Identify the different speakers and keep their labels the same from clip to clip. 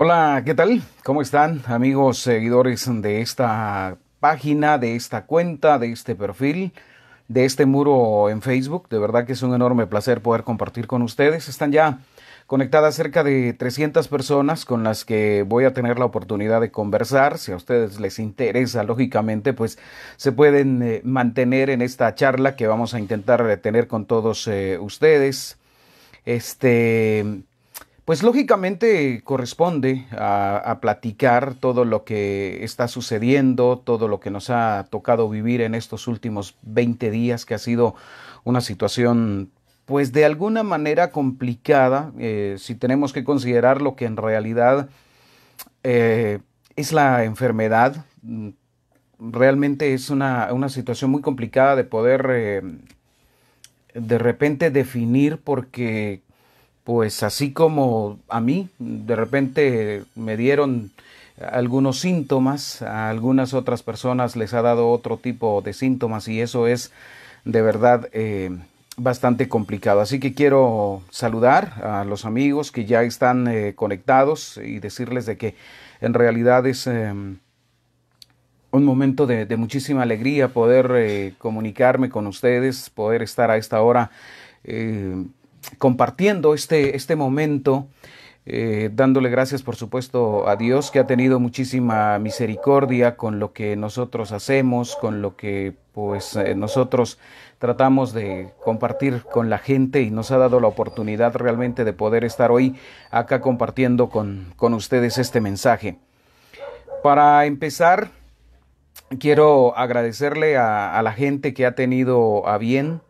Speaker 1: Hola, ¿qué tal? ¿Cómo están amigos seguidores de esta página, de esta cuenta, de este perfil, de este muro en Facebook? De verdad que es un enorme placer poder compartir con ustedes. Están ya conectadas cerca de 300 personas con las que voy a tener la oportunidad de conversar. Si a ustedes les interesa, lógicamente, pues se pueden eh, mantener en esta charla que vamos a intentar eh, tener con todos eh, ustedes. Este pues lógicamente corresponde a, platicar todo lo que está sucediendo, todo lo que nos ha tocado vivir en estos últimos 20 días, que ha sido una situación pues de alguna manera complicada, eh, si tenemos que considerar lo que en realidad eh, es la enfermedad. Realmente es una, situación muy complicada de poder eh, de repente definir porque pues así como a mí de repente me dieron algunos síntomas, a algunas otras personas les ha dado otro tipo de síntomas y eso es de verdad eh, bastante complicado. Así que quiero saludar a los amigos que ya están eh, conectados y decirles de que en realidad es eh, un momento de, muchísima alegría poder comunicarme con ustedes, poder estar a esta hora compartiendo este, este momento, eh, dándole gracias por supuesto a Dios que ha tenido muchísima misericordia con lo que nosotros hacemos, con lo que pues eh, nosotros tratamos de compartir con la gente y nos ha dado la oportunidad realmente de poder estar hoy acá compartiendo con, ustedes este mensaje. Para empezar, quiero agradecerle a la gente que ha tenido a bien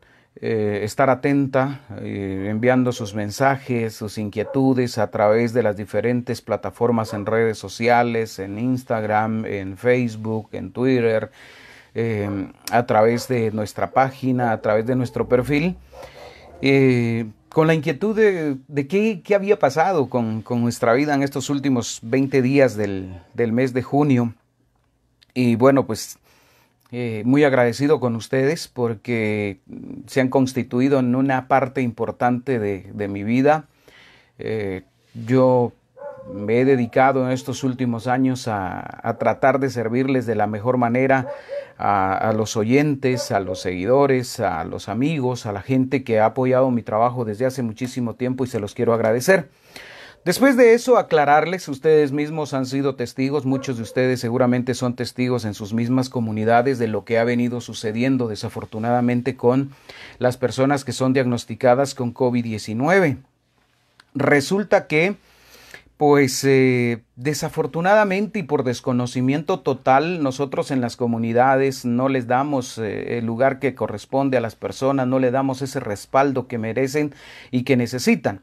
Speaker 1: eh, estar atenta, eh, enviando sus mensajes, sus inquietudes a través de las diferentes plataformas en redes sociales, en Instagram, en Facebook, en Twitter, em, a través de nuestra página, a través de nuestro perfil, eh, con la inquietud de, qué, había pasado con, nuestra vida en estos últimos 20 días del mes de junio. Y bueno, pues eh, muy agradecido con ustedes porque se han constituido en una parte importante de, mi vida. Eh, yo me he dedicado en estos últimos años a, tratar de servirles de la mejor manera a, los oyentes, a los seguidores, a los amigos, a la gente que ha apoyado mi trabajo desde hace muchísimo tiempo y se los quiero agradecer. Después de eso, aclararles, ustedes mismos han sido testigos, muchos de ustedes seguramente son testigos en sus mismas comunidades de lo que ha venido sucediendo desafortunadamente con las personas que son diagnosticadas con COVID-19. Resulta que, pues eh, desafortunadamente y por desconocimiento total, nosotros en las comunidades no les damos eh, el lugar que corresponde a las personas, no le damos ese respaldo que merecen y que necesitan.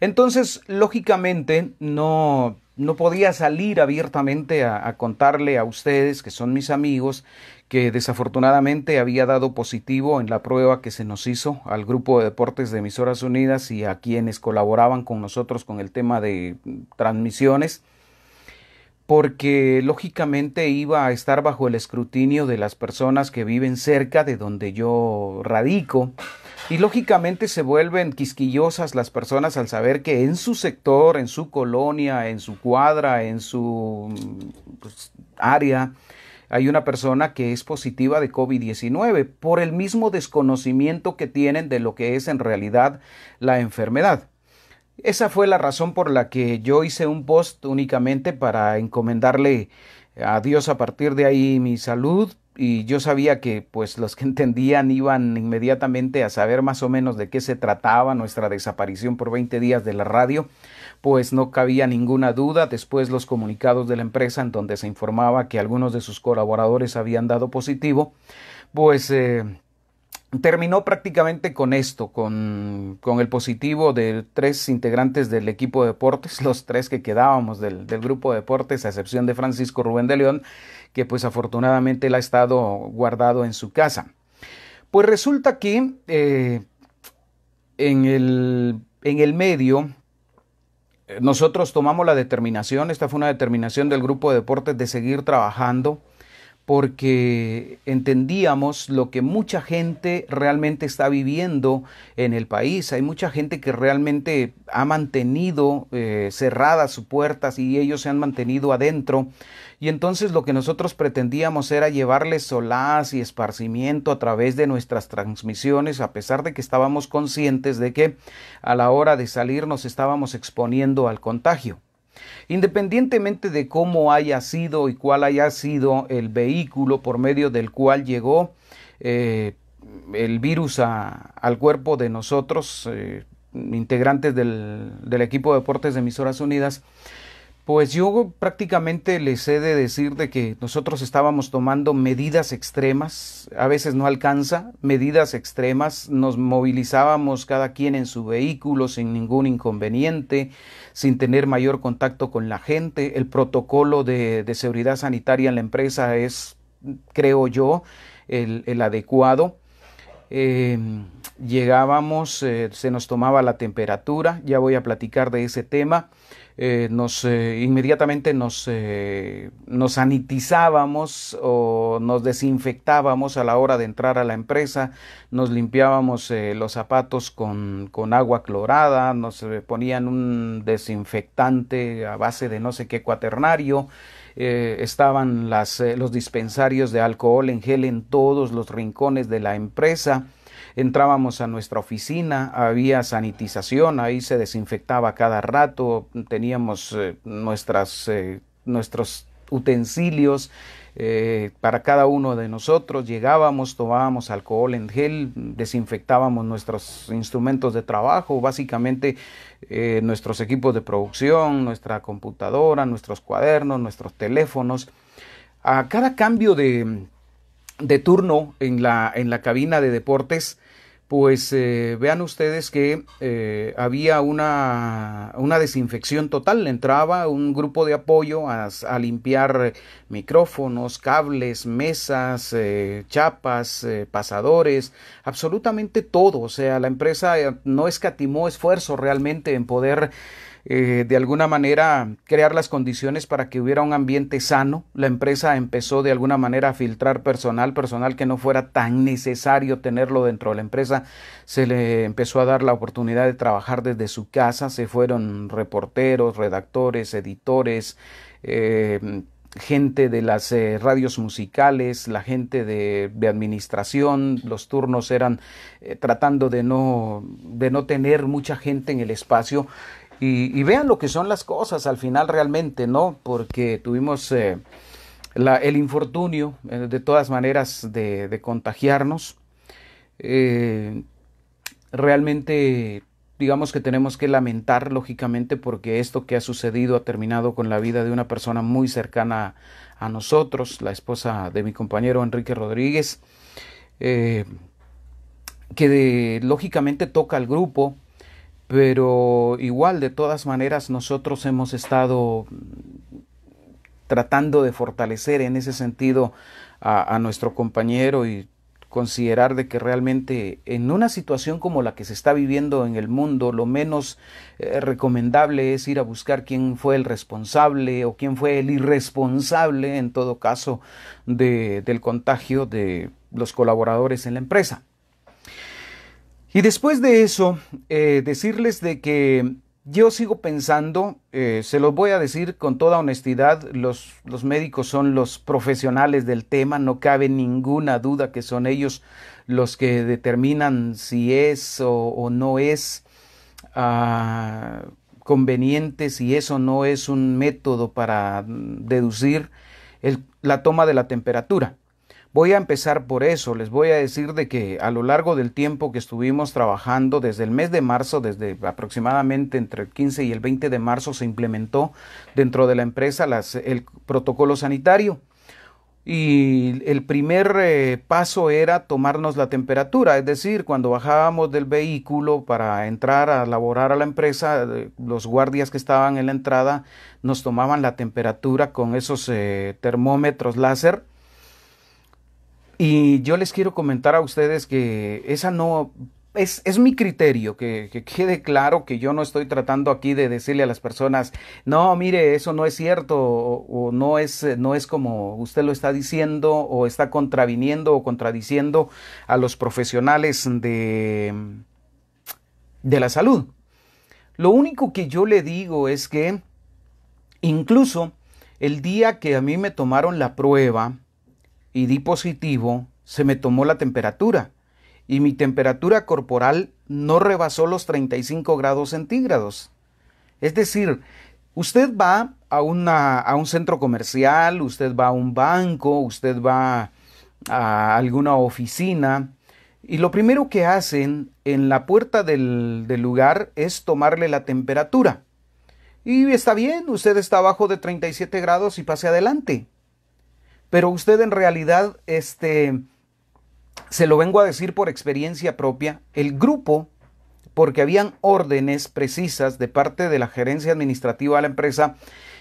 Speaker 1: Entonces, lógicamente, no, no podía salir abiertamente a, a, contarle a ustedes, que son mis amigos, que desafortunadamente había dado positivo en la prueba que se nos hizo al grupo de deportes de emisoras unidas y a quienes colaboraban con nosotros con el tema de transmisiones, porque lógicamente iba a estar bajo el escrutinio de las personas que viven cerca de donde yo radico y lógicamente se vuelven quisquillosas las personas al saber que en su sector, en su colonia, en su cuadra, en su mm, pues, área, hay una persona que es positiva de COVID-19 por el mismo desconocimiento que tienen de lo que es en realidad la enfermedad. Esa fue la razón por la que yo hice un post únicamente para encomendarle a Dios a partir de ahí mi salud, y yo sabía que pues los que entendían iban inmediatamente a saber más o menos de qué se trataba nuestra desaparición por 20 días de la radio, pues no cabía ninguna duda después los comunicados de la empresa en donde se informaba que algunos de sus colaboradores habían dado positivo, pues eh, terminó prácticamente con esto, con, el positivo de tres integrantes del equipo de deportes, los tres que quedábamos del, grupo de deportes, a excepción de Francisco Rubén de León, que pues afortunadamente él ha estado guardado en su casa. Pues resulta que eh, en, el, en el medio eh, nosotros tomamos la determinación, esta fue una determinación del grupo de deportes de seguir trabajando porque entendíamos lo que mucha gente realmente está viviendo en el país. Hay mucha gente que realmente ha mantenido eh, cerradas sus puertas y ellos se han mantenido adentro. Y entonces lo que nosotros pretendíamos era llevarles solaz y esparcimiento a través de nuestras transmisiones, a pesar de que estábamos conscientes de que a la hora de salir nos estábamos exponiendo al contagio. Independientemente de cómo haya sido y cuál haya sido el vehículo por medio del cual llegó eh, el virus al cuerpo de nosotros, eh, integrantes del, del, equipo de deportes de Emisoras Unidas, pues yo prácticamente les he de decir de que nosotros estábamos tomando medidas extremas, a veces no alcanza, medidas extremas, nos movilizábamos cada quien en su vehículo sin ningún inconveniente, sin tener mayor contacto con la gente. El protocolo de, seguridad sanitaria en la empresa es, creo yo, el, adecuado. Em, llegábamos, eh, se nos tomaba la temperatura, ya voy a platicar de ese tema. Eh, nos, eh, inmediatamente nos, eh, nos sanitizábamos o nos desinfectábamos a la hora de entrar a la empresa, nos limpiábamos los zapatos con, agua clorada, nos ponían un desinfectante a base de no sé qué cuaternario, estaban las, los dispensarios de alcohol en gel en todos los rincones de la empresa. Entrábamos a nuestra oficina, había sanitización, ahí se desinfectaba cada rato, teníamos eh, nuestras, eh, nuestros utensilios. Eh, para cada uno de nosotros. Llegábamos, tomábamos alcohol en gel, desinfectábamos nuestros instrumentos de trabajo, básicamente nuestros equipos de producción, nuestra computadora, nuestros cuadernos, nuestros teléfonos. A cada cambio de, de turno en la, en la cabina de deportes, pues eh, vean ustedes que eh, había una, una, desinfección total. Entraba un grupo de apoyo a, a limpiar micrófonos, cables, mesas, eh, chapas, pasadores, absolutamente todo. O sea, la empresa no escatimó esfuerzo realmente en poder eh, de alguna manera crear las condiciones para que hubiera un ambiente sano. La empresa empezó de alguna manera a filtrar personal, personal que no fuera tan necesario tenerlo dentro de la empresa. Se le empezó a dar la oportunidad de trabajar desde su casa, se fueron reporteros, redactores, editores. Eh, gente de las eh, radios musicales, la gente de, administración, los turnos eran tratando de no, de no tener mucha gente en el espacio y, vean lo que son las cosas al final realmente, ¿no? Porque tuvimos eh, el infortunio, eh, de todas maneras, de, contagiarnos. Eh, realmente, digamos que tenemos que lamentar, lógicamente, porque esto que ha sucedido ha terminado con la vida de una persona muy cercana a nosotros, la esposa de mi compañero Enrique Rodríguez, que lógicamente toca al grupo, pero igual de todas maneras nosotros hemos estado tratando de fortalecer en ese sentido a, nuestro compañero y considerar de que realmente en una situación como la que se está viviendo en el mundo, lo menos eh, recomendable es ir a buscar quién fue el responsable o quién fue el irresponsable, en todo caso, del contagio de los colaboradores en la empresa. Y después de eso, eh, decirles de que yo sigo pensando, eh, se los voy a decir con toda honestidad, los, los médicos son los profesionales del tema, no cabe ninguna duda que son ellos los que determinan si es o, no es ah, conveniente, si eso no es un método para deducir la toma de la temperatura. Voy a empezar por eso, les voy a decir de que a lo largo del tiempo que estuvimos trabajando, desde el mes de marzo, desde aproximadamente entre el 15 y el 20 de marzo, se implementó dentro de la empresa el protocolo sanitario. Y el primer eh, paso era tomarnos la temperatura, es decir, cuando bajábamos del vehículo para entrar a laborar a la empresa, eh, los guardias que estaban en la entrada nos tomaban la temperatura con esos eh, termómetros láser y yo les quiero comentar a ustedes que esa no es, mi criterio, que, quede claro que yo no estoy tratando aquí de decirle a las personas, no, mire, eso no es cierto, o, no, es, no es como usted lo está diciendo, o está contraviniendo o contradiciendo a los profesionales de, de la salud. Lo único que yo le digo es que incluso el día que a mí me tomaron la prueba, y di positivo, se me tomó la temperatura y mi temperatura corporal no rebasó los 35 grados centígrados. Es decir, usted va a, una, a un centro comercial, usted va a un banco, usted va a alguna oficina y lo primero que hacen en la puerta del, del lugar es tomarle la temperatura. Y está bien, usted está abajo de 37 grados y pase adelante pero usted en realidad, este, se lo vengo a decir por experiencia propia, el grupo, porque habían órdenes precisas de parte de la gerencia administrativa de la empresa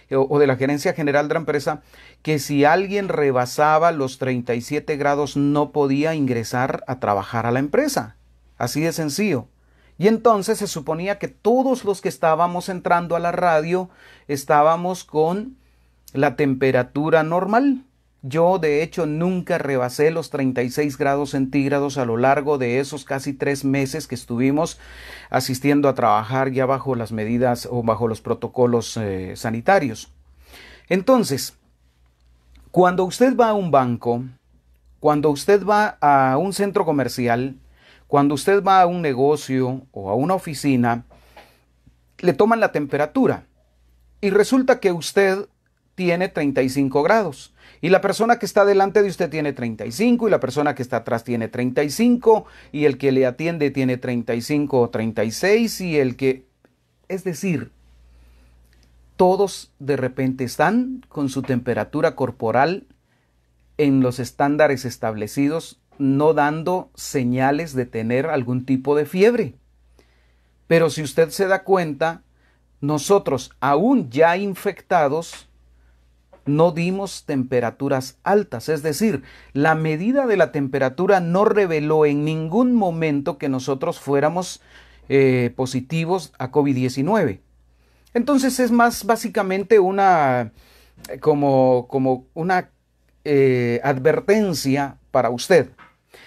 Speaker 1: eh, o de la gerencia general de la empresa, que si alguien rebasaba los 37 grados no podía ingresar a trabajar a la empresa. Así de sencillo. Y entonces se suponía que todos los que estábamos entrando a la radio estábamos con la temperatura normal. Yo, de hecho, nunca rebasé los 36 grados centígrados a lo largo de esos casi tres meses que estuvimos asistiendo a trabajar ya bajo las medidas o bajo los protocolos eh, sanitarios. Entonces, cuando usted va a un banco, cuando usted va a un centro comercial, cuando usted va a un negocio o a una oficina, le toman la temperatura y resulta que usted tiene 35 grados. Y la persona que está delante de usted tiene 35 y la persona que está atrás tiene 35 y el que le atiende tiene 35 o 36 y el que... Es decir, todos de repente están con su temperatura corporal en los estándares establecidos, no dando señales de tener algún tipo de fiebre. Pero si usted se da cuenta, nosotros, aún ya infectados, no dimos temperaturas altas, es decir, la medida de la temperatura no reveló en ningún momento que nosotros fuéramos eh, positivos a COVID-19. Entonces es más básicamente una eh, como, como una eh, advertencia para usted.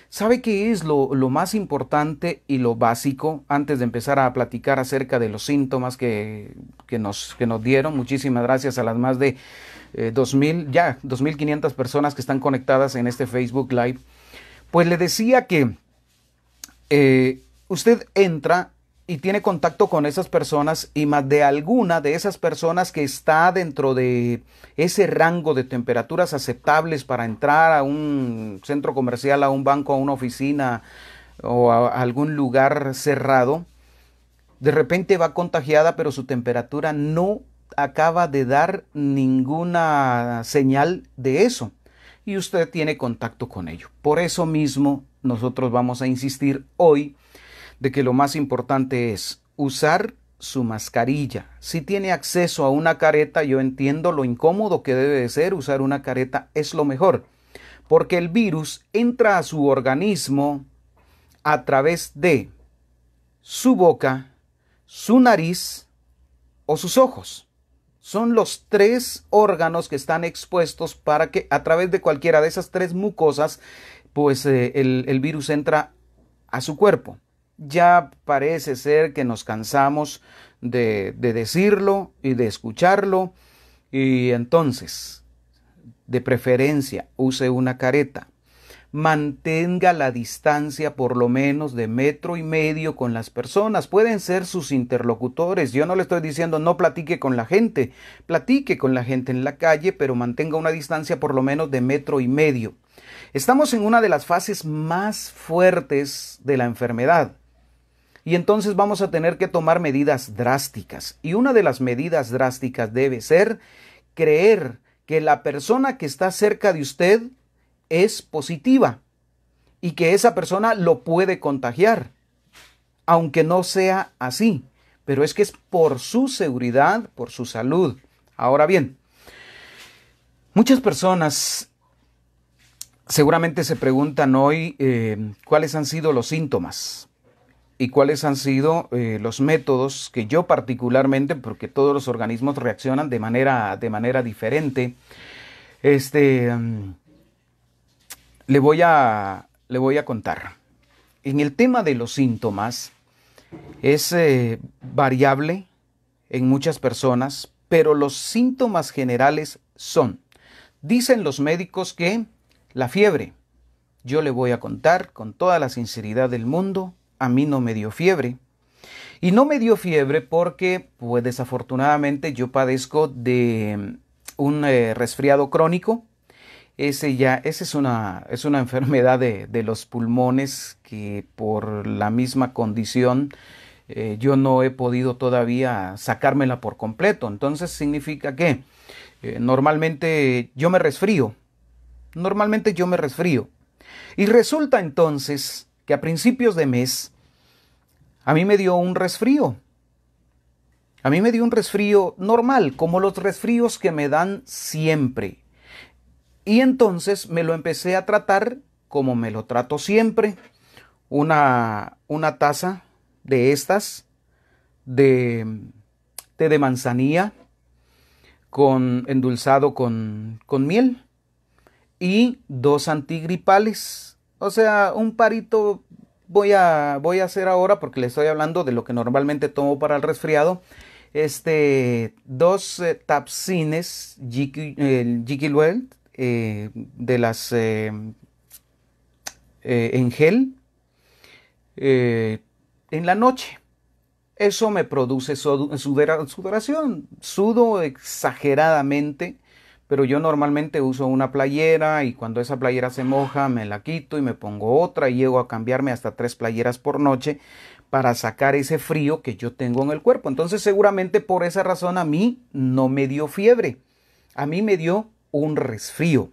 Speaker 1: ¿Sabe qué es lo, lo, más importante y lo básico antes de empezar a platicar acerca de los síntomas que, que, nos, que nos dieron? Muchísimas gracias a las más de 2000, eh, ya 2.500 personas que están conectadas en este Facebook Live, pues le decía que eh, usted entra y tiene contacto con esas personas y más de alguna de esas personas que está dentro de ese rango de temperaturas aceptables para entrar a un centro comercial, a un banco, a una oficina o a algún lugar cerrado, de repente va contagiada pero su temperatura no acaba de dar ninguna señal de eso y usted tiene contacto con ello. Por eso mismo nosotros vamos a insistir hoy de que lo más importante es usar su mascarilla. Si tiene acceso a una careta, yo entiendo lo incómodo que debe de ser usar una careta, es lo mejor, porque el virus entra a su organismo a través de su boca, su nariz o sus ojos son los tres órganos que están expuestos para que a través de cualquiera de esas tres mucosas, pues eh, el, virus entra a su cuerpo. Ya parece ser que nos cansamos de, decirlo y de escucharlo. Y entonces, de preferencia, use una careta mantenga la distancia por lo menos de metro y medio con las personas. Pueden ser sus interlocutores. Yo no le estoy diciendo no platique con la gente. Platique con la gente en la calle, pero mantenga una distancia por lo menos de metro y medio. Estamos en una de las fases más fuertes de la enfermedad. Y entonces vamos a tener que tomar medidas drásticas. Y una de las medidas drásticas debe ser creer que la persona que está cerca de usted es positiva y que esa persona lo puede contagiar, aunque no sea así, pero es que es por su seguridad, por su salud. Ahora bien, muchas personas seguramente se preguntan hoy eh, cuáles han sido los síntomas y cuáles han sido eh, los métodos que yo particularmente, porque todos los organismos reaccionan de manera, de manera diferente, este, mm, le voy a, le voy a contar. En el tema de los síntomas, es eh, variable en muchas personas, pero los síntomas generales son, dicen los médicos que la fiebre, yo le voy a contar con toda la sinceridad del mundo, a mí no me dio fiebre. Y no me dio fiebre porque, pues desafortunadamente, yo padezco de mm, un eh, resfriado crónico ese ya, esa es una, es una enfermedad de, los pulmones que por la misma condición eh, yo no he podido todavía sacármela por completo. Entonces significa que eh, normalmente yo me resfrío. Normalmente yo me resfrío. Y resulta entonces que a principios de mes a mí me dio un resfrío. A mí me dio un resfrío normal, como los resfríos que me dan siempre. Y entonces me lo empecé a tratar como me lo trato siempre. Una, una taza de estas, de té de manzanilla, con, endulzado con, miel. Y dos antigripales. O sea, un parito voy a, voy a hacer ahora, porque le estoy hablando de lo que normalmente tomo para el resfriado este, dos eh, tapsines, G eh, de las eh, eh, en gel en la noche. Eso me produce sudoración. Sudo exageradamente, pero yo normalmente uso una playera y cuando esa playera se moja me la quito y me pongo otra y llego a cambiarme hasta tres playeras por noche para sacar ese frío que yo tengo en el cuerpo. Entonces seguramente por esa razón a mí no me dio fiebre. A mí me dio un resfrío.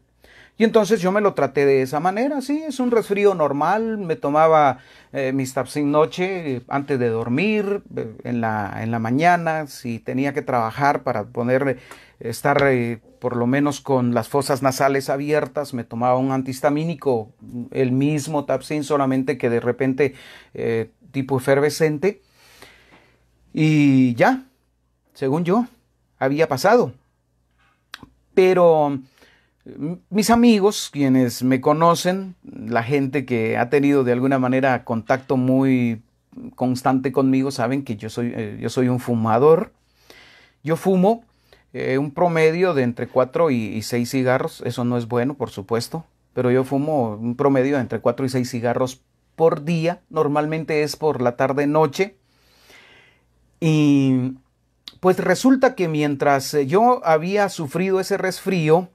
Speaker 1: Y entonces yo me lo traté de esa manera, sí, es un resfrío normal, me tomaba eh, mis tapsin noche eh, antes de dormir, eh, en, la, en la mañana, si tenía que trabajar para poder estar por lo menos con las fosas nasales abiertas, me tomaba un antihistamínico, el mismo tapsin, solamente que de repente tipo efervescente, y ya, según yo, había pasado. Pero mm, mis amigos, quienes me conocen, la gente que ha tenido de alguna manera contacto muy constante conmigo, saben que yo soy, eh, yo soy un fumador. Yo fumo eh, un promedio de entre 4 y 6 cigarros. Eso no es bueno, por supuesto. Pero yo fumo un promedio de entre 4 y 6 cigarros por día. Normalmente es por la tarde-noche. Y pues resulta que mientras eh, yo había sufrido ese resfrío,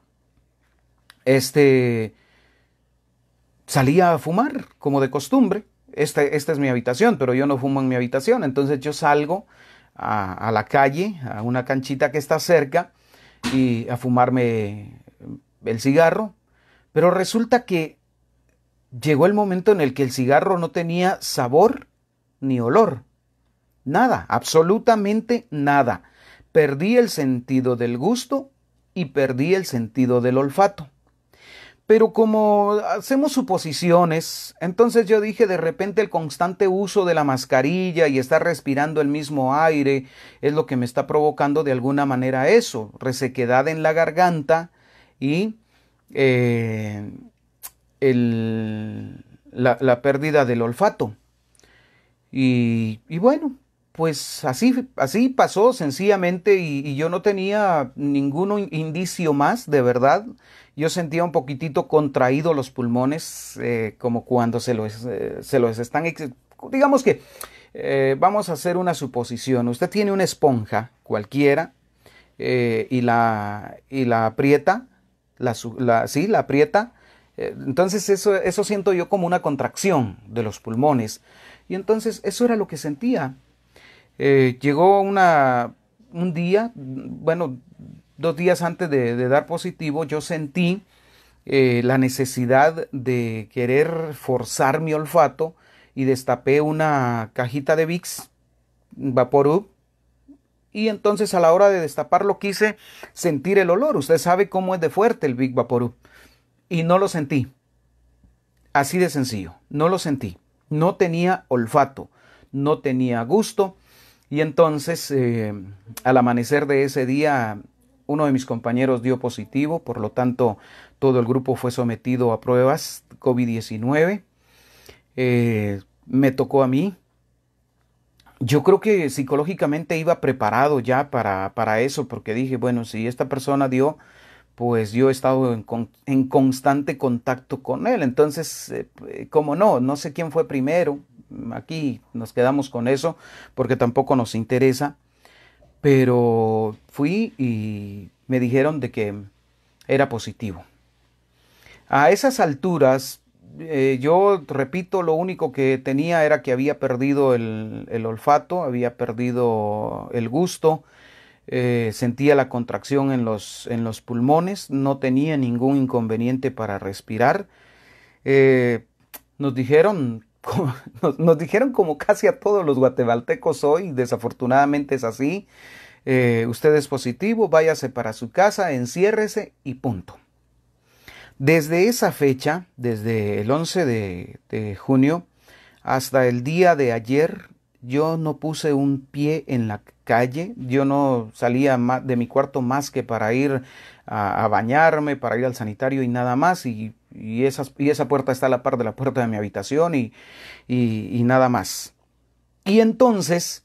Speaker 1: este, salía a fumar, como de costumbre. Este, esta, es mi habitación, pero yo no fumo en mi habitación. Entonces yo salgo a la calle, a una canchita que está cerca, y a fumarme el cigarro. Pero resulta que llegó el momento en el que el cigarro no tenía sabor ni olor. Nada, absolutamente nada. Perdí el sentido del gusto y perdí el sentido del olfato. Pero como hacemos suposiciones, entonces yo dije de repente el constante uso de la mascarilla y estar respirando el mismo aire es lo que me está provocando de alguna manera eso, resequedad en la garganta y eh, la, pérdida del olfato. Y, y bueno, pues así, así pasó sencillamente y, yo no tenía ningún indicio más, de verdad. Yo sentía un poquitito contraído los pulmones, eh, como cuando se los, eh, se los están... Digamos que eh, vamos a hacer una suposición. Usted tiene una esponja cualquiera y, la, y la aprieta, la, la, sí, la aprieta. Entonces eso, eso siento yo como una contracción de los pulmones. Y entonces eso era lo que sentía eh, llegó una, un día, bueno, dos días antes de, dar positivo, yo sentí eh, la necesidad de querer forzar mi olfato y destapé una cajita de Vicks Vaporub y entonces a la hora de destaparlo quise sentir el olor. Usted sabe cómo es de fuerte el Big Vaporub. Y no lo sentí. Así de sencillo. No lo sentí. No tenía olfato. No tenía gusto. Y entonces, eh, al amanecer de ese día, uno de mis compañeros dio positivo, por lo tanto, todo el grupo fue sometido a pruebas COVID-19. Eh, me tocó a mí. Yo creo que psicológicamente iba preparado ya para, eso, porque dije, bueno, si esta persona dio, pues yo he estado en, en constante contacto con él. Entonces, eh, como no, no sé quién fue primero, aquí nos quedamos con eso porque tampoco nos interesa. Pero fui y me dijeron de que era positivo. A esas alturas, eh, yo repito, lo único que tenía era que había perdido el, olfato, había perdido el gusto, eh, sentía la contracción en los, en los pulmones, no tenía ningún inconveniente para respirar. Eh, nos dijeron nos, dijeron como casi a todos los guatemaltecos hoy, desafortunadamente es así, eh, usted es positivo, váyase para su casa, enciérrese y punto. Desde esa fecha, desde el 11 de, junio hasta el día de ayer, yo no puse un pie en la calle, yo no salía de mi cuarto más que para ir a, a, bañarme, para ir al sanitario y nada más, y y, esas, y esa puerta está a la par de la puerta de mi habitación y, nada más. Y entonces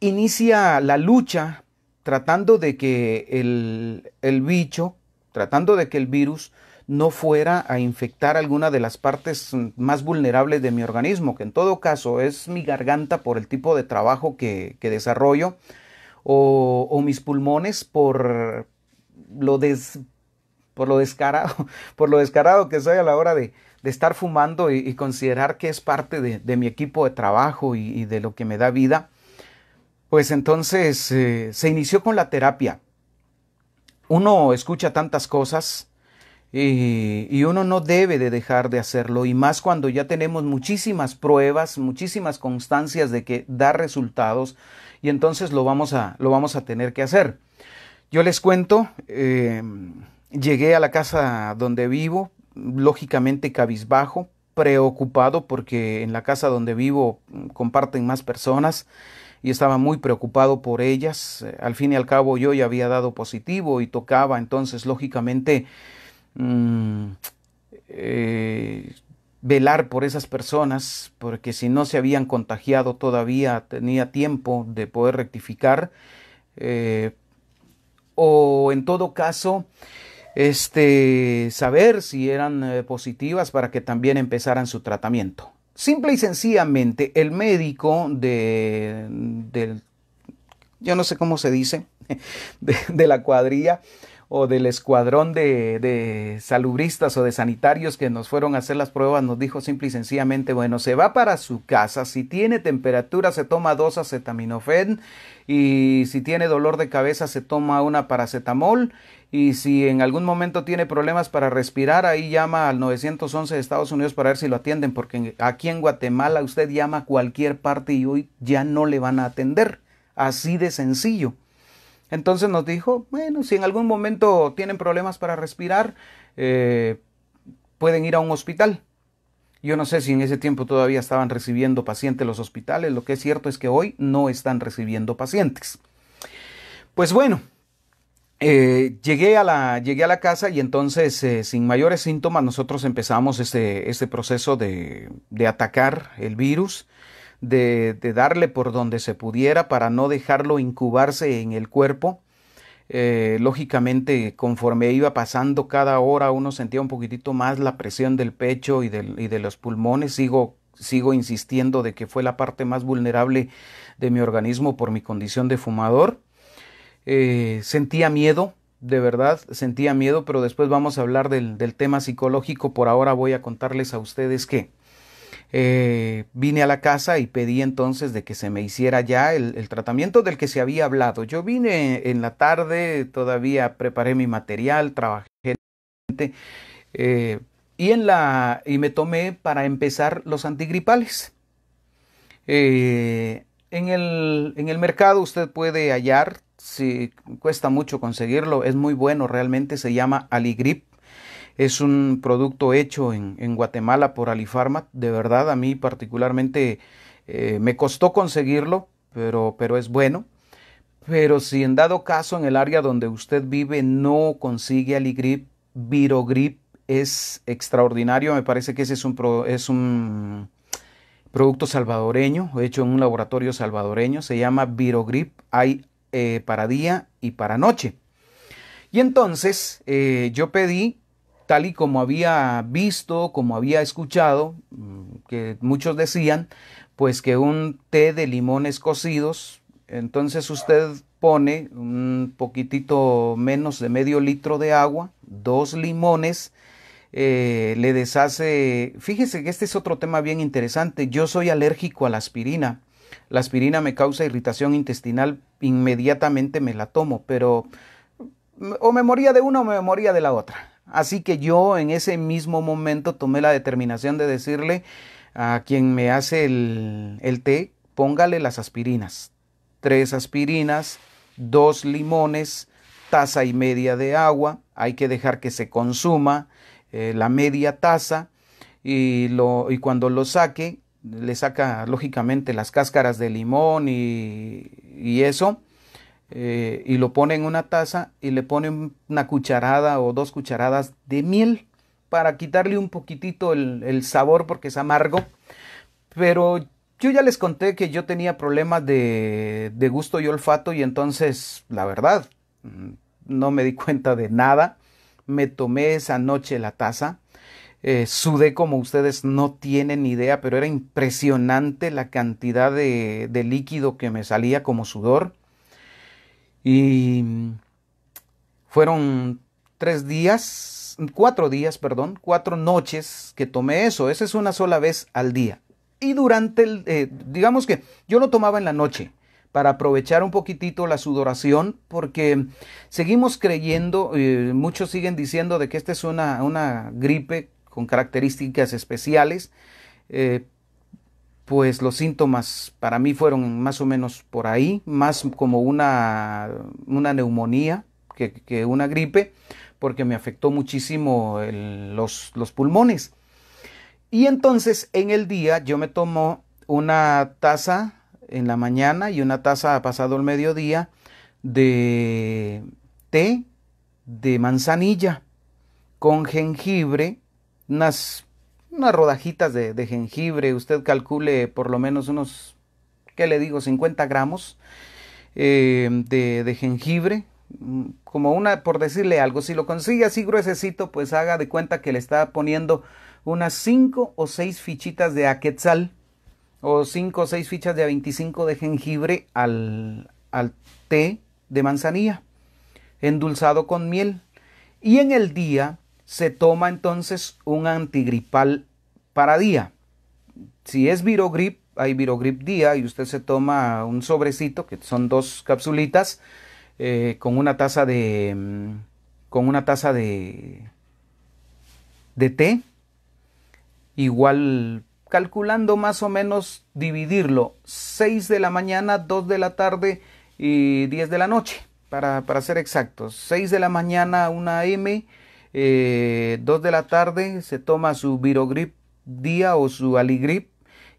Speaker 1: inicia la lucha tratando de que el, el bicho, tratando de que el virus no fuera a infectar alguna de las partes más vulnerables de mi organismo, que en todo caso es mi garganta por el tipo de trabajo que, que desarrollo, o, o, mis pulmones por lo des, por lo descarado, por lo descarado que soy a la hora de, estar fumando y, considerar que es parte de, mi equipo de trabajo y, de lo que me da vida, pues entonces eh, se inició con la terapia. Uno escucha tantas cosas eh, y, uno no debe de dejar de hacerlo, y más cuando ya tenemos muchísimas pruebas, muchísimas constancias de que da resultados, y entonces lo vamos a, lo vamos a tener que hacer. Yo les cuento, eh, Llegué a la casa donde vivo, lógicamente cabizbajo, preocupado porque en la casa donde vivo mm, comparten más personas y estaba muy preocupado por ellas. Al fin y al cabo yo ya había dado positivo y tocaba, entonces lógicamente mm, eh, velar por esas personas, porque si no se habían contagiado todavía tenía tiempo de poder rectificar. Eh, o en todo caso, este, saber si eran eh, positivas para que también empezaran su tratamiento. Simple y sencillamente, el médico de, del, yo no sé cómo se dice, de, la cuadrilla o del escuadrón de, de, salubristas o de sanitarios que nos fueron a hacer las pruebas, nos dijo simple y sencillamente, bueno, se va para su casa, si tiene temperatura se toma dos acetaminofén y si tiene dolor de cabeza se toma una paracetamol y si en algún momento tiene problemas para respirar, ahí llama al 911 de Estados Unidos para ver si lo atienden, porque aquí en Guatemala usted llama a cualquier parte y hoy ya no le van a atender, así de sencillo. Entonces nos dijo, bueno, si en algún momento tienen problemas para respirar, eh, pueden ir a un hospital. Yo no sé si en ese tiempo todavía estaban recibiendo pacientes los hospitales, lo que es cierto es que hoy no están recibiendo pacientes. Pues bueno, eh, llegué, a la, llegué a la casa y entonces, eh, sin mayores síntomas, nosotros empezamos este, este proceso de, atacar el virus, de, darle por donde se pudiera para no dejarlo incubarse en el cuerpo. Eh, lógicamente, conforme iba pasando cada hora, uno sentía un poquitito más la presión del pecho y, de los pulmones. Sigo sigo insistiendo de que fue la parte más vulnerable de mi organismo por mi condición de fumador. Eh, sentía miedo, de verdad, sentía miedo, pero después vamos a hablar del, tema psicológico. Por ahora voy a contarles a ustedes que eh, vine a la casa y pedí entonces de que se me hiciera ya el, tratamiento del que se había hablado. Yo vine en la tarde, todavía preparé mi material, trabajé. Eh, y, en la, y me tomé para empezar los antigripales. en, el, en el mercado usted puede hallar si cuesta mucho conseguirlo, es muy bueno, realmente se llama Aligrip. Es un producto hecho en, Guatemala por Alifarma. De verdad, a mí particularmente eh, me costó conseguirlo, pero, pero es bueno. Pero si en dado caso en el área donde usted vive no consigue Aligrip, Virogrip es extraordinario. Me parece que ese es un, es un producto salvadoreño, hecho en un laboratorio salvadoreño. Se llama Virogrip. Hay eh, para día y para noche. Y entonces eh, yo pedí, tal y como había visto, como había escuchado, mm, que muchos decían, pues que un té de limones cocidos, entonces usted pone un poquitito menos de medio litro de agua, dos limones, eh, le deshace, fíjese que este es otro tema bien interesante, yo soy alérgico a la aspirina, la aspirina me causa irritación intestinal, inmediatamente me la tomo, pero mm, o me moría de una o me moría de la otra. Así que yo en ese mismo momento tomé la determinación de decirle a quien me hace el, té, póngale las aspirinas. Tres aspirinas, dos limones, taza y media de agua, hay que dejar que se consuma eh, la media taza y, lo, y cuando lo saque le saca lógicamente las cáscaras de limón y, eso, eh, y lo pone en una taza y le pone una cucharada o dos cucharadas de miel para quitarle un poquitito el, el sabor porque es amargo. Pero yo ya les conté que yo tenía problemas de, de, gusto y olfato y entonces, la verdad, mm, no me di cuenta de nada. Me tomé esa noche la taza eh, sudé como ustedes no tienen idea, pero era impresionante la cantidad de, líquido que me salía como sudor. Y mm, fueron tres días, cuatro días, perdón, cuatro noches que tomé eso. Esa es una sola vez al día. Y durante el, eh, digamos que yo lo tomaba en la noche para aprovechar un poquitito la sudoración, porque seguimos creyendo, eh, muchos siguen diciendo de que esta es una, una gripe con características especiales, eh, pues los síntomas para mí fueron más o menos por ahí, más como una, neumonía que, una gripe, porque me afectó muchísimo los, los pulmones. Y entonces en el día yo me tomo una taza en la mañana y una taza pasado el mediodía de té de manzanilla con jengibre unas, unas rodajitas de, jengibre, usted calcule por lo menos unos, ¿qué le digo?, 50 gramos eh, de, jengibre, mm, como una, por decirle algo, si lo consigue así gruesecito, pues haga de cuenta que le está poniendo unas 5 o 6 fichitas de aquetzal o 5 o 6 fichas de a 25 de jengibre al té de manzanilla, endulzado con miel. Y en el día se toma entonces un antigripal para día. Si es Virogrip, hay Virogrip día y usted se toma un sobrecito, que son dos capsulitas, eh, con una taza de. Mm, con una taza de. de té. Igual calculando más o menos dividirlo 6 de la mañana, 2 de la tarde y 10 de la noche, para, para ser exactos. 6 de la mañana, una M, eh, 2 de la tarde se toma su virogrip día o su aligrip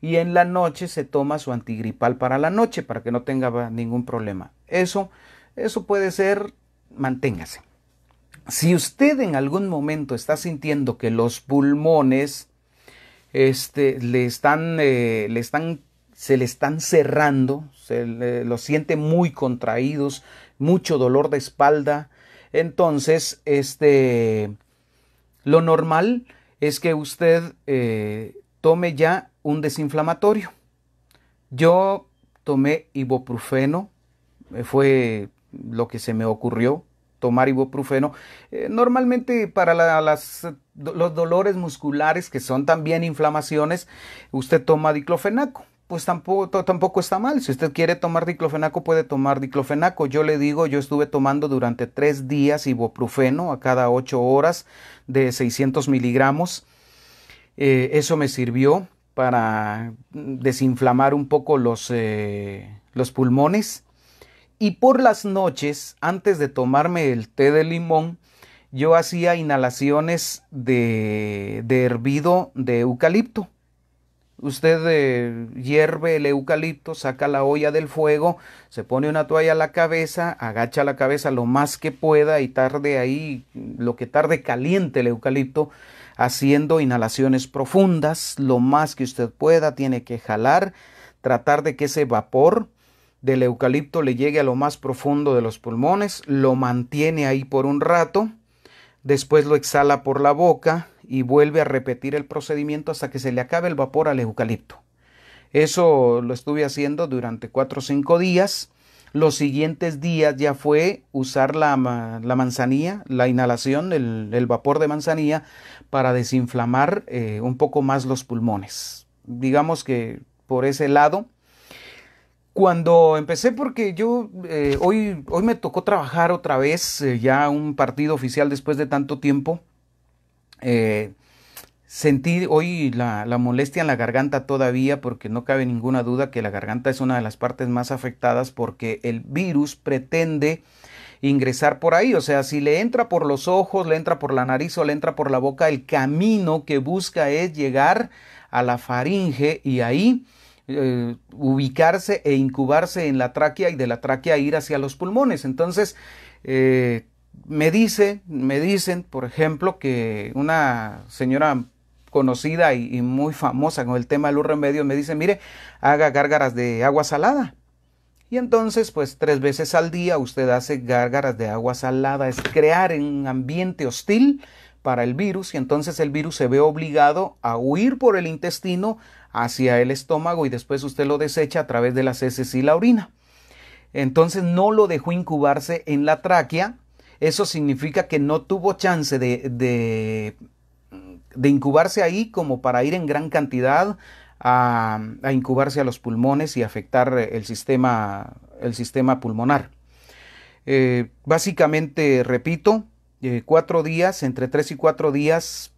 Speaker 1: y en la noche se toma su antigripal para la noche para que no tenga ningún problema. Eso, eso puede ser, manténgase. Si usted en algún momento está sintiendo que los pulmones este, le están, eh, están, se le están cerrando, se lo siente muy contraídos, mucho dolor de espalda, entonces, este, lo normal es que usted eh, tome ya un desinflamatorio. Yo tomé ibuprofeno, eh, fue lo que se me ocurrió, tomar ibuprofeno. Eh, normalmente para las, los dolores musculares, que son también inflamaciones, usted toma diclofenaco, pues tampoco, está mal. Si usted quiere tomar diclofenaco, puede tomar diclofenaco. Yo le digo, yo estuve tomando durante tres días ibuprofeno a cada ocho horas de 600 miligramos. Eh, eso me sirvió para desinflamar un poco los, eh, los pulmones. Y por las noches, antes de tomarme el té de limón, yo hacía inhalaciones de, de hervido de eucalipto Usted eh, hierve el eucalipto, saca la olla del fuego, se pone una toalla a la cabeza, agacha la cabeza lo más que pueda y tarde ahí, lo que tarde caliente el eucalipto, haciendo inhalaciones profundas, lo más que usted pueda, tiene que jalar, tratar de que ese vapor del eucalipto le llegue a lo más profundo de los pulmones, lo mantiene ahí por un rato, después lo exhala por la boca, y vuelve a repetir el procedimiento hasta que se le acabe el vapor al eucalipto. Eso lo estuve haciendo durante cuatro o cinco días. Los siguientes días ya fue usar la, manzanilla, la inhalación del, vapor de manzanilla para desinflamar eh, un poco más los pulmones. Digamos que por ese lado. Cuando empecé, porque yo eh, hoy, hoy me tocó trabajar otra vez, eh, ya un partido oficial después de tanto tiempo, eh, sentir hoy la, molestia en la garganta todavía porque no cabe ninguna duda que la garganta es una de las partes más afectadas porque el virus pretende ingresar por ahí, o sea, si le entra por los ojos, le entra por la nariz o le entra por la boca, el camino que busca es llegar a la faringe y ahí eh, ubicarse e incubarse en la tráquea y de la tráquea ir hacia los pulmones. Entonces, eh, me dice, me dicen, por ejemplo, que una señora conocida y, muy famosa con el tema de los remedios me dice, mire, haga gárgaras de agua salada. Y entonces, pues tres veces al día usted hace gárgaras de agua salada. Es crear un ambiente hostil para el virus y entonces el virus se ve obligado a huir por el intestino hacia el estómago y después usted lo desecha a través de las heces y la orina. Entonces no lo dejó incubarse en la tráquea, eso significa que no tuvo chance de, de, incubarse ahí como para ir en gran cantidad a, incubarse a los pulmones y afectar eh, el sistema, el sistema pulmonar. Eh, básicamente, repito, eh, cuatro días, entre tres y cuatro días,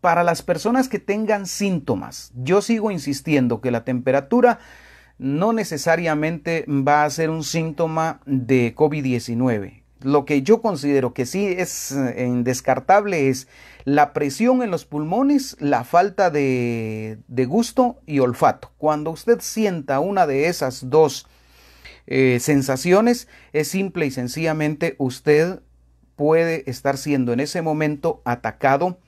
Speaker 1: para las personas que tengan síntomas. Yo sigo insistiendo que la temperatura no necesariamente va a ser un síntoma de COVID-19. Lo que yo considero que sí es eh, indescartable es la presión en los pulmones, la falta de, gusto y olfato. Cuando usted sienta una de esas dos eh, sensaciones, es simple y sencillamente usted puede estar siendo en ese momento atacado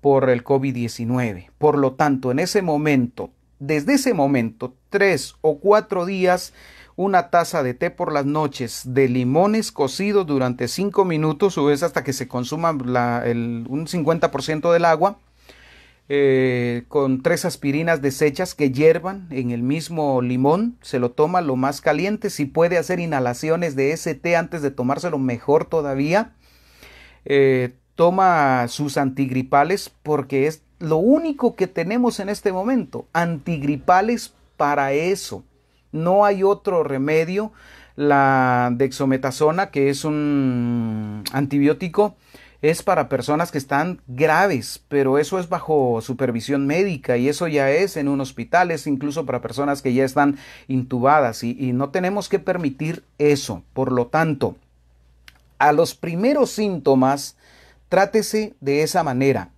Speaker 1: por el COVID-19. Por lo tanto, en ese momento, desde ese momento, tres o cuatro días, una taza de té por las noches de limones cocidos durante 5 minutos, o es hasta que se consuma un 50% del agua, eh, con tres aspirinas deshechas que hiervan en el mismo limón, se lo toma lo más caliente, si puede hacer inhalaciones de ese té antes de tomárselo mejor todavía. Eh, toma sus antigripales porque es lo único que tenemos en este momento, antigripales para eso. No hay otro remedio. La dexometasona, que es un antibiótico, es para personas que están graves, pero eso es bajo supervisión médica y eso ya es en un hospital, es incluso para personas que ya están intubadas y, y no tenemos que permitir eso. Por lo tanto, a los primeros síntomas, trátese de esa manera.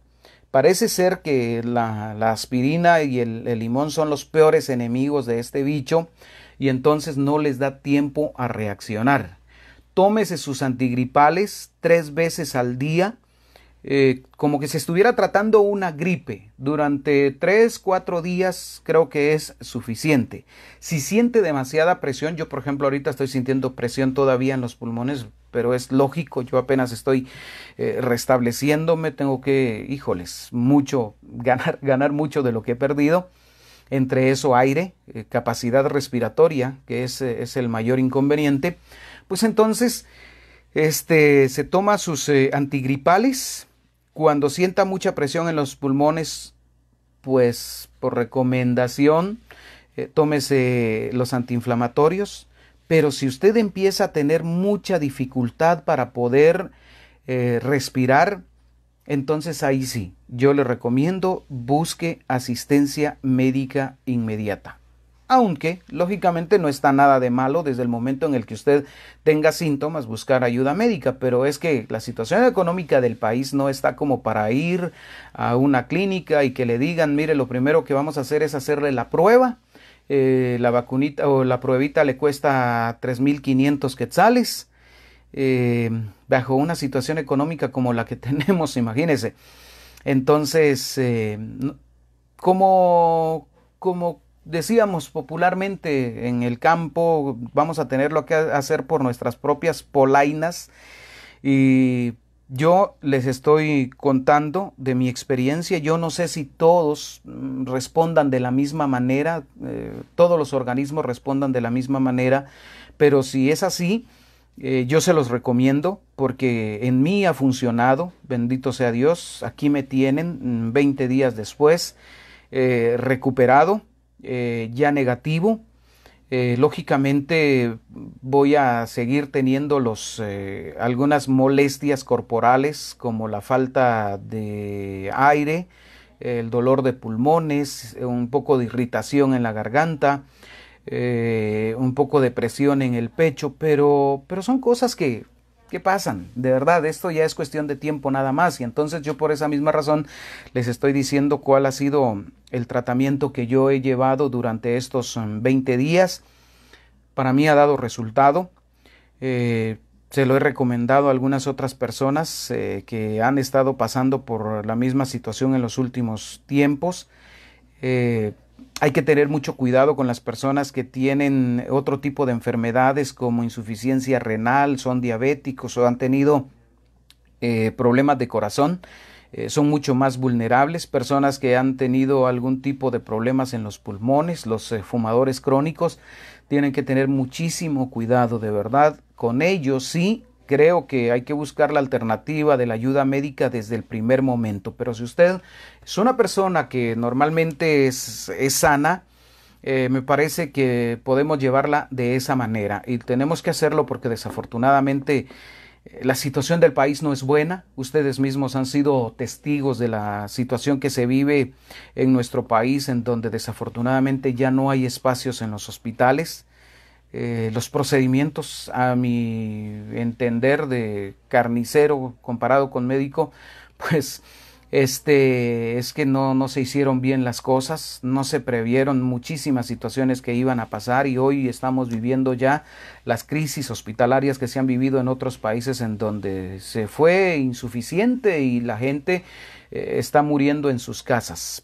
Speaker 1: Parece ser que la, aspirina y el, limón son los peores enemigos de este bicho y entonces no les da tiempo a reaccionar. Tómese sus antigripales tres veces al día eh, como que se estuviera tratando una gripe. Durante tres, cuatro días creo que es suficiente. Si siente demasiada presión, yo por ejemplo ahorita estoy sintiendo presión todavía en los pulmones pero es lógico, yo apenas estoy eh, restableciéndome, tengo que, híjoles, mucho, ganar, ganar mucho de lo que he perdido. Entre eso aire, eh, capacidad respiratoria, que es, eh, es, el mayor inconveniente, pues entonces este, se toma sus antigripales. Cuando sienta mucha presión en los pulmones, pues por recomendación, tómese los antiinflamatorios pero si usted empieza a tener mucha dificultad para poder eh, respirar, entonces ahí sí, yo le recomiendo busque asistencia médica inmediata. Aunque, lógicamente, no está nada de malo desde el momento en el que usted tenga síntomas buscar ayuda médica, pero es que la situación económica del país no está como para ir a una clínica y que le digan, mire, lo primero que vamos a hacer es hacerle la prueba eh, la vacunita o la pruebita le cuesta 3.500 quetzales. Eh, bajo una situación económica como la que tenemos, imagínense. Entonces, eh, como, como decíamos popularmente en el campo, vamos a tener lo que hacer por nuestras propias polainas y yo les estoy contando de mi experiencia, yo no sé si todos mm, respondan de la misma manera, eh, todos los organismos respondan de la misma manera, pero si es así, eh, yo se los recomiendo porque en mí ha funcionado, bendito sea Dios, aquí me tienen 20 mm, días después, eh, recuperado, ya negativo, eh, lógicamente voy a seguir teniendo los, eh, algunas molestias corporales como la falta de aire, el dolor de pulmones, eh, un poco de irritación en la garganta, un poco de presión en el pecho, pero, pero son cosas que ¿Qué pasan. De verdad, esto ya es cuestión de tiempo nada más. Y entonces yo por esa misma razón les estoy diciendo cuál ha sido el tratamiento que yo he llevado durante estos 20 mm, días. Para mí ha dado resultado. Eh, se lo he recomendado a algunas otras personas eh, que han estado pasando por la misma situación en los últimos tiempos. Eh, hay que tener mucho cuidado con las personas que tienen otro tipo de enfermedades como insuficiencia renal, son diabéticos o han tenido eh, problemas de corazón. Eh, son mucho más vulnerables, personas que han tenido algún tipo de problemas en los pulmones, los eh, fumadores crónicos, tienen que tener muchísimo cuidado de verdad. Con ellos sí creo que hay que buscar la alternativa de la ayuda médica desde el primer momento. Pero si usted es una persona que normalmente es, sana, eh, me parece que podemos llevarla de esa manera y tenemos que hacerlo porque desafortunadamente eh, la situación del país no es buena. Ustedes mismos han sido testigos de la situación que se vive en nuestro país, en donde desafortunadamente ya no hay espacios en los hospitales. Eh, los procedimientos, a mi entender, de carnicero comparado con médico, pues este es que no, no se hicieron bien las cosas, no se previeron muchísimas situaciones que iban a pasar y hoy estamos viviendo ya las crisis hospitalarias que se han vivido en otros países en donde se fue insuficiente y la gente eh, está muriendo en sus casas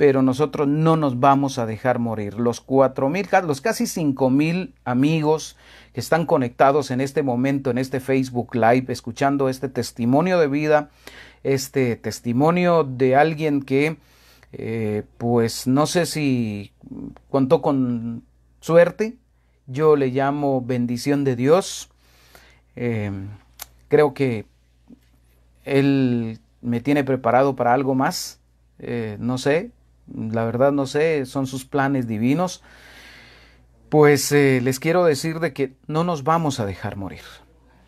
Speaker 1: pero nosotros no nos vamos a dejar morir. Los cuatro mil, los casi cinco mil amigos que están conectados en este momento, en este Facebook Live, escuchando este testimonio de vida, este testimonio de alguien que, eh, pues no sé si contó con suerte, yo le llamo bendición de Dios. Em, creo que Él me tiene preparado para algo más, eh, no sé, la verdad no sé, son sus planes divinos, pues eh, les quiero decir de que no nos vamos a dejar morir.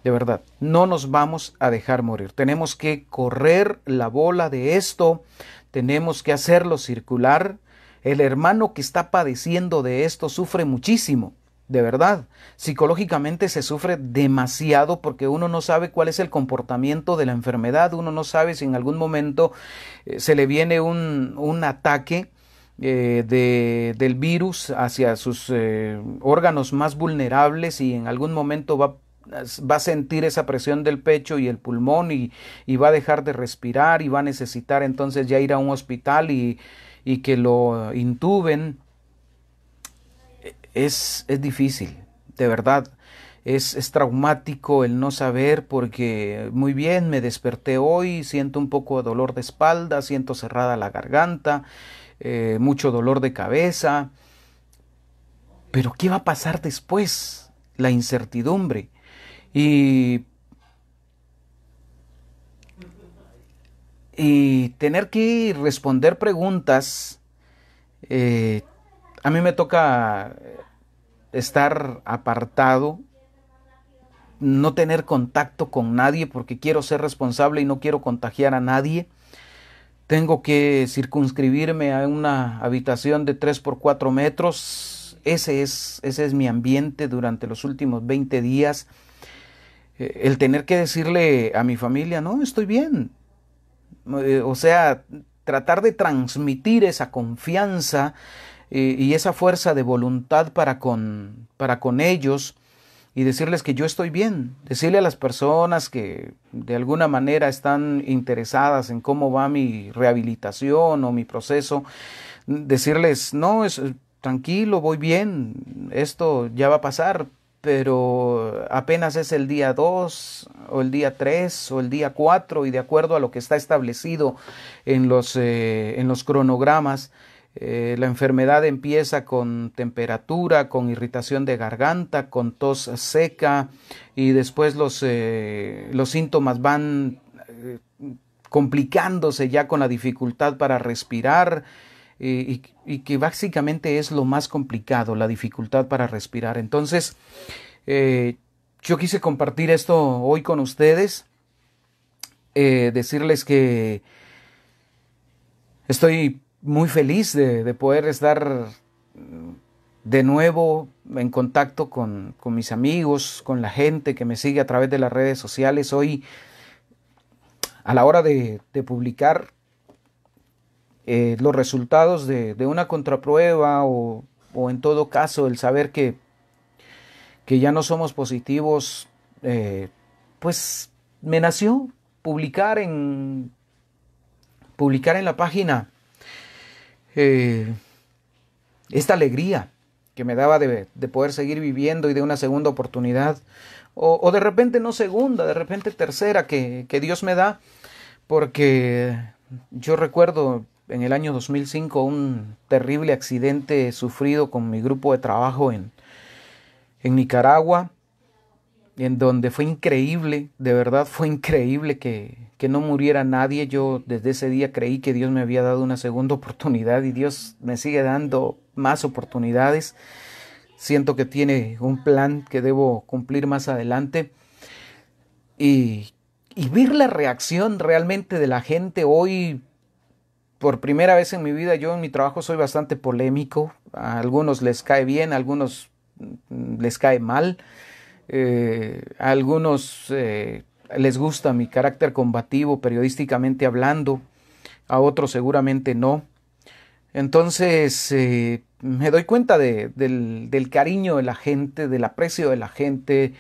Speaker 1: De verdad, no nos vamos a dejar morir. Tenemos que correr la bola de esto, tenemos que hacerlo circular. El hermano que está padeciendo de esto sufre muchísimo de verdad. Psicológicamente se sufre demasiado porque uno no sabe cuál es el comportamiento de la enfermedad, uno no sabe si en algún momento eh, se le viene un, ataque eh, del virus hacia sus eh, órganos más vulnerables y en algún momento va va a sentir esa presión del pecho y el pulmón y, va a dejar de respirar y va a necesitar entonces ya ir a un hospital y, y que lo intuben es, difícil, de verdad. Es, es, traumático el no saber porque muy bien me desperté hoy, siento un poco de dolor de espalda, siento cerrada la garganta, eh, mucho dolor de cabeza. Pero ¿qué va a pasar después? La incertidumbre. Y, y tener que responder preguntas eh, a mí me toca estar apartado, no tener contacto con nadie porque quiero ser responsable y no quiero contagiar a nadie. Tengo que circunscribirme a una habitación de 3 por 4 metros. Ese es, ese es mi ambiente durante los últimos 20 días. Eh, el tener que decirle a mi familia, no, estoy bien. Eh, o sea, tratar de transmitir esa confianza y esa fuerza de voluntad para con, para con ellos y decirles que yo estoy bien, decirle a las personas que de alguna manera están interesadas en cómo va mi rehabilitación o mi proceso, decirles, no, es, eh, tranquilo, voy bien, esto ya va a pasar, pero apenas es el día 2 o el día 3 o el día 4 y de acuerdo a lo que está establecido en los, eh, en los cronogramas, eh, la enfermedad empieza con temperatura, con irritación de garganta, con tos seca y después los, eh, los síntomas van eh, complicándose ya con la dificultad para respirar y, que básicamente es lo más complicado, la dificultad para respirar. Entonces, yo quise compartir esto hoy con ustedes, decirles que estoy muy feliz de, poder estar mm, de nuevo en contacto con, mis amigos, con la gente que me sigue a través de las redes sociales. Hoy, a la hora de, publicar eh, los resultados de, una contraprueba o, en todo caso el saber que, que ya no somos positivos, eh, pues me nació publicar en, publicar en la página eh, esta alegría que me daba de, poder seguir viviendo y de una segunda oportunidad, o, de repente no segunda, de repente tercera que, Dios me da, porque yo recuerdo en el año 2005 un terrible accidente sufrido con mi grupo de trabajo en, en Nicaragua, en donde fue increíble, de verdad fue increíble que, que no muriera nadie. Yo desde ese día creí que Dios me había dado una segunda oportunidad y Dios me sigue dando más oportunidades. Siento que tiene un plan que debo cumplir más adelante. Y, y ver la reacción realmente de la gente hoy, por primera vez en mi vida, yo en mi trabajo soy bastante polémico. A algunos les cae bien, a algunos mm, les cae mal. Eh, a algunos eh, les gusta mi carácter combativo, periodísticamente hablando, a otros seguramente no. Entonces eh, me doy cuenta del, cariño de la gente, del aprecio de la gente,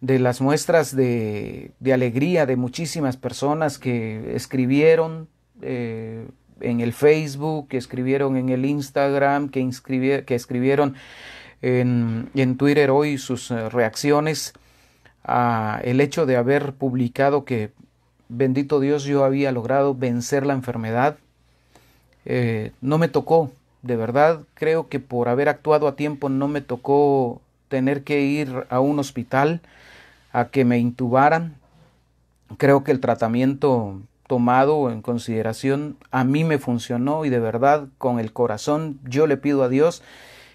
Speaker 1: de las muestras de, alegría de muchísimas personas que escribieron eh, en el Facebook, que escribieron en el Instagram, que, escribieron en Twitter hoy sus eh, reacciones a el hecho de haber publicado que bendito Dios yo había logrado vencer la enfermedad. Eh, no me tocó, de verdad creo que por haber actuado a tiempo no me tocó tener que ir a un hospital a que me intubaran. Creo que el tratamiento tomado en consideración a mí me funcionó y de verdad con el corazón yo le pido a Dios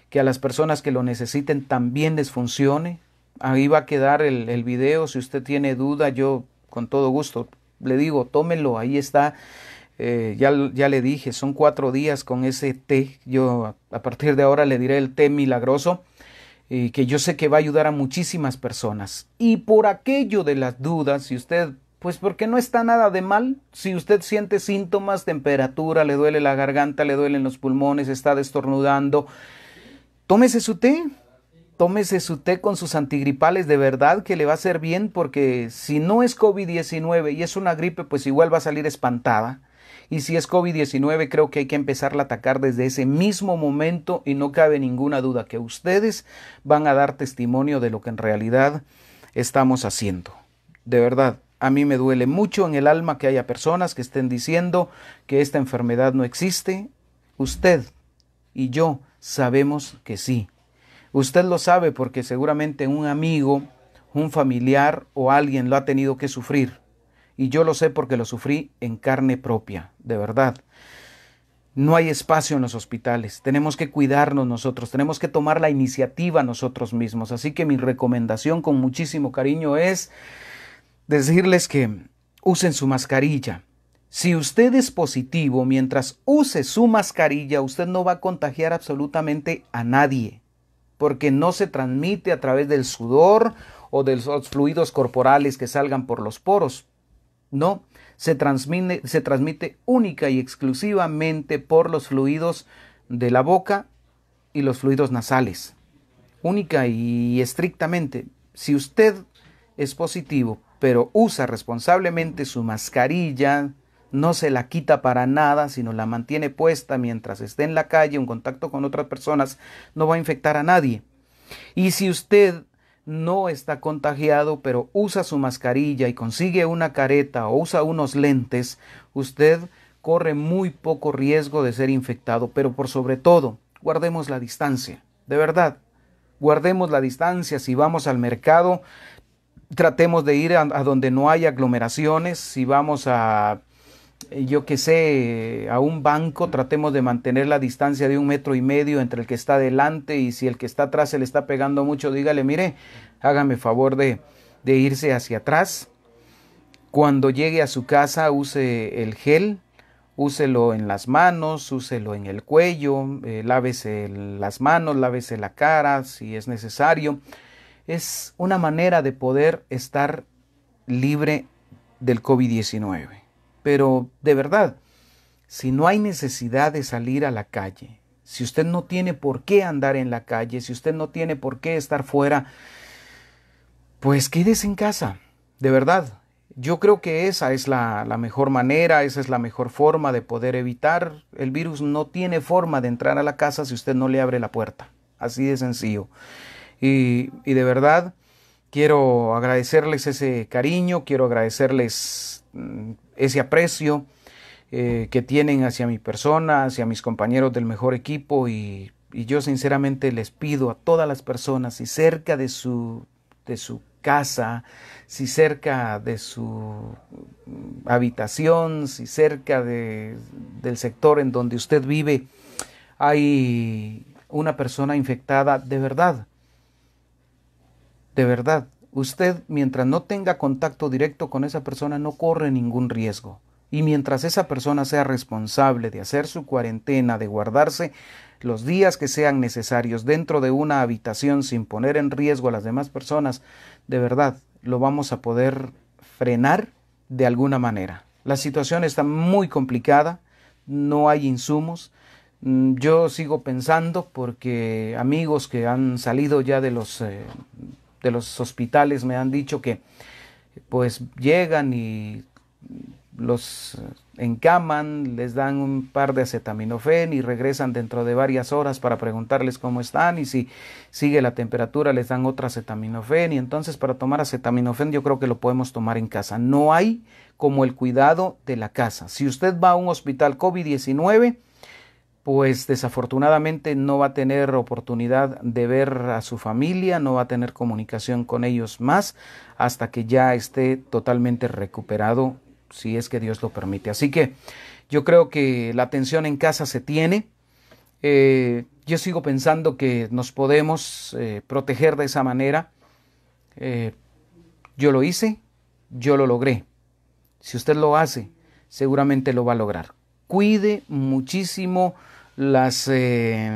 Speaker 1: que a las personas que lo necesiten también les funcione, Ahí va a quedar el, video. Si usted tiene duda, yo con todo gusto le digo, tómelo, ahí está. Eh, ya, ya, le dije, son cuatro días con ese té. Yo a partir de ahora le diré el té milagroso, eh, que yo sé que va a ayudar a muchísimas personas. Y por aquello de las dudas, si usted, pues porque no está nada de mal, si usted siente síntomas, temperatura, le duele la garganta, le duelen los pulmones, está destornudando, tómese su té, tómese su té con sus antigripales de verdad que le va a hacer bien porque si no es COVID-19 y es una gripe, pues igual va a salir espantada. Y si es COVID-19, creo que hay que empezarla a atacar desde ese mismo momento y no cabe ninguna duda que ustedes van a dar testimonio de lo que en realidad estamos haciendo. De verdad, a mí me duele mucho en el alma que haya personas que estén diciendo que esta enfermedad no existe. Usted y yo sabemos que sí Usted lo sabe porque seguramente un amigo, un familiar o alguien lo ha tenido que sufrir. Y yo lo sé porque lo sufrí en carne propia, de verdad. No hay espacio en los hospitales. Tenemos que cuidarnos nosotros, tenemos que tomar la iniciativa nosotros mismos. Así que mi recomendación con muchísimo cariño es decirles que usen su mascarilla. Si usted es positivo, mientras use su mascarilla, usted no va a contagiar absolutamente a nadie porque no se transmite a través del sudor o de los fluidos corporales que salgan por los poros. No, se transmite, se transmite única y exclusivamente por los fluidos de la boca y los fluidos nasales. Única y estrictamente. Si usted es positivo, pero usa responsablemente su mascarilla, no se la quita para nada, sino la mantiene puesta mientras esté en la calle, en contacto con otras personas, no va a infectar a nadie. Y si usted no está contagiado, pero usa su mascarilla y consigue una careta o usa unos lentes, usted corre muy poco riesgo de ser infectado, pero por sobre todo, guardemos la distancia. De verdad, guardemos la distancia si vamos al mercado, tratemos de ir a, donde no hay aglomeraciones, si vamos a eh, yo que sé, a un banco, tratemos de mantener la distancia de un metro y medio entre el que está delante y si el que está atrás se le está pegando mucho, dígale, mire, hágame favor de, irse hacia atrás. Cuando llegue a su casa, use el gel, úselo en las manos, úselo en el cuello, eh, lávese las manos, lávese la cara si es necesario. Es una manera de poder estar libre del COVID-19. Pero, de verdad, si no hay necesidad de salir a la calle, si usted no tiene por qué andar en la calle, si usted no tiene por qué estar fuera, pues quédese en casa, de verdad. Yo creo que esa es la, mejor manera, esa es la mejor forma de poder evitar. El virus no tiene forma de entrar a la casa si usted no le abre la puerta. Así de sencillo. Y, y de verdad, quiero agradecerles ese cariño, quiero agradecerles mm, ese aprecio eh, que tienen hacia mi persona, hacia mis compañeros del mejor equipo y, yo sinceramente les pido a todas las personas, si cerca de su, de su casa, si cerca de su habitación, si cerca del sector en donde usted vive, hay una persona infectada de verdad, de verdad, usted mientras no tenga contacto directo con esa persona no corre ningún riesgo. Y mientras esa persona sea responsable de hacer su cuarentena, de guardarse los días que sean necesarios dentro de una habitación sin poner en riesgo a las demás personas, de verdad lo vamos a poder frenar de alguna manera. La situación está muy complicada, no hay insumos. Mm, yo sigo pensando porque amigos que han salido ya de los eh, de los hospitales me han dicho que pues llegan y los eh, encaman, les dan un par de acetaminofén y regresan dentro de varias horas para preguntarles cómo están y si sigue la temperatura les dan otra acetaminofén y entonces para tomar acetaminofén yo creo que lo podemos tomar en casa. No hay como el cuidado de la casa. Si usted va a un hospital COVID-19, pues desafortunadamente no va a tener oportunidad de ver a su familia, no va a tener comunicación con ellos más hasta que ya esté totalmente recuperado, si es que Dios lo permite. Así que yo creo que la atención en casa se tiene. Eh, yo sigo pensando que nos podemos eh, proteger de esa manera. Eh, yo lo hice, yo lo logré. Si usted lo hace, seguramente lo va a lograr. Cuide muchísimo las, eh,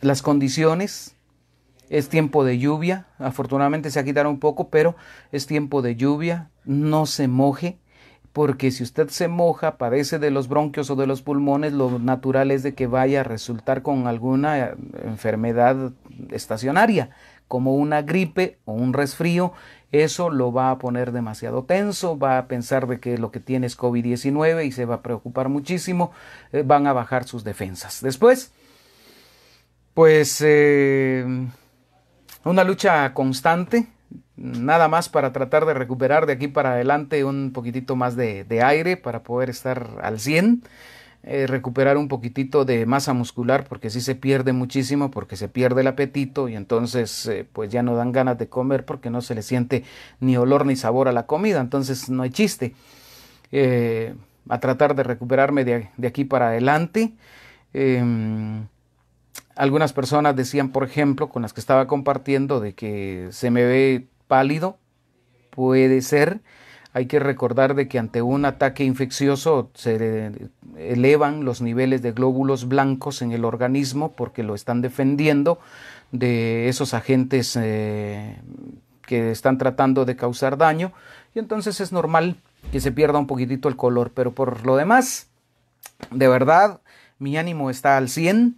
Speaker 1: las condiciones. Es tiempo de lluvia, afortunadamente se ha quitado un poco, pero es tiempo de lluvia, no se moje, porque si usted se moja, padece de los bronquios o de los pulmones, lo natural es de que vaya a resultar con alguna eh, enfermedad estacionaria, como una gripe o un resfrío, eso lo va a poner demasiado tenso, va a pensar de que lo que tiene es COVID-19 y se va a preocupar muchísimo, eh, van a bajar sus defensas. Después, pues eh, una lucha constante, nada más para tratar de recuperar de aquí para adelante un poquitito más de, de aire para poder estar al 100. Eh, recuperar un poquitito de masa muscular porque si se pierde muchísimo, porque se pierde el apetito y entonces eh, pues ya no dan ganas de comer porque no se le siente ni olor ni sabor a la comida, entonces no hay chiste. Eh, a tratar de recuperarme de, de aquí para adelante. Em, algunas personas decían, por ejemplo, con las que estaba compartiendo, de que se me ve pálido, puede ser. Hay que recordar de que ante un ataque infeccioso se elevan los niveles de glóbulos blancos en el organismo porque lo están defendiendo de esos agentes eh, que están tratando de causar daño y entonces es normal que se pierda un poquitito el color, pero por lo demás, de verdad, mi ánimo está al 100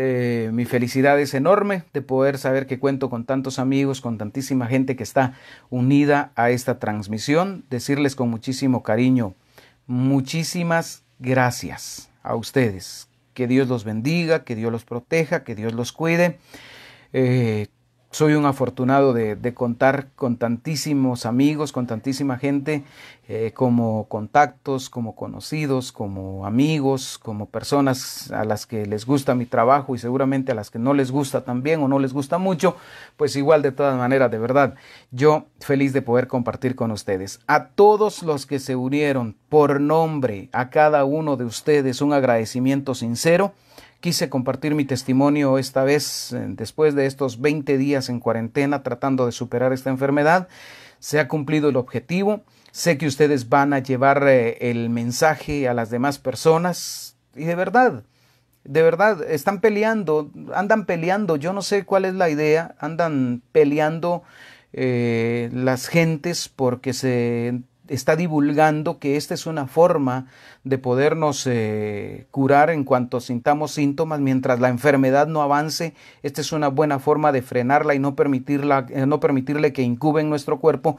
Speaker 1: eh, mi felicidad es enorme de poder saber que cuento con tantos amigos, con tantísima gente que está unida a esta transmisión. Decirles con muchísimo cariño, muchísimas gracias a ustedes. Que Dios los bendiga, que Dios los proteja, que Dios los cuide. Eh, soy un afortunado de, contar con tantísimos amigos, con tantísima gente, eh, como contactos, como conocidos, como amigos, como personas a las que les gusta mi trabajo y seguramente a las que no les gusta también o no les gusta mucho, pues igual de todas maneras, de verdad, yo feliz de poder compartir con ustedes. A todos los que se unieron por nombre, a cada uno de ustedes, un agradecimiento sincero Quise compartir mi testimonio esta vez eh, después de estos 20 días en cuarentena tratando de superar esta enfermedad. Se ha cumplido el objetivo. Sé que ustedes van a llevar eh, el mensaje a las demás personas. Y de verdad, de verdad, están peleando, andan peleando. Yo no sé cuál es la idea. Andan peleando eh, las gentes porque se está divulgando que esta es una forma de podernos eh, curar en cuanto sintamos síntomas mientras la enfermedad no avance. Esta es una buena forma de frenarla y no, permitirla, eh, no permitirle que incube en nuestro cuerpo.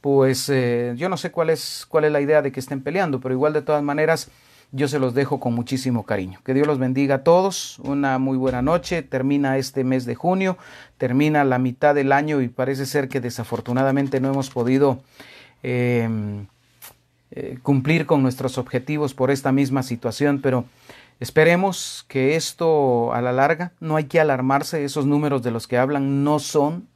Speaker 1: Pues eh, yo no sé cuál es, cuál es la idea de que estén peleando, pero igual de todas maneras yo se los dejo con muchísimo cariño. Que Dios los bendiga a todos. Una muy buena noche. Termina este mes de junio, termina la mitad del año y parece ser que desafortunadamente no hemos podido Em, eh, cumplir con nuestros objetivos por esta misma situación, pero esperemos que esto a la larga, no hay que alarmarse, esos números de los que hablan no son,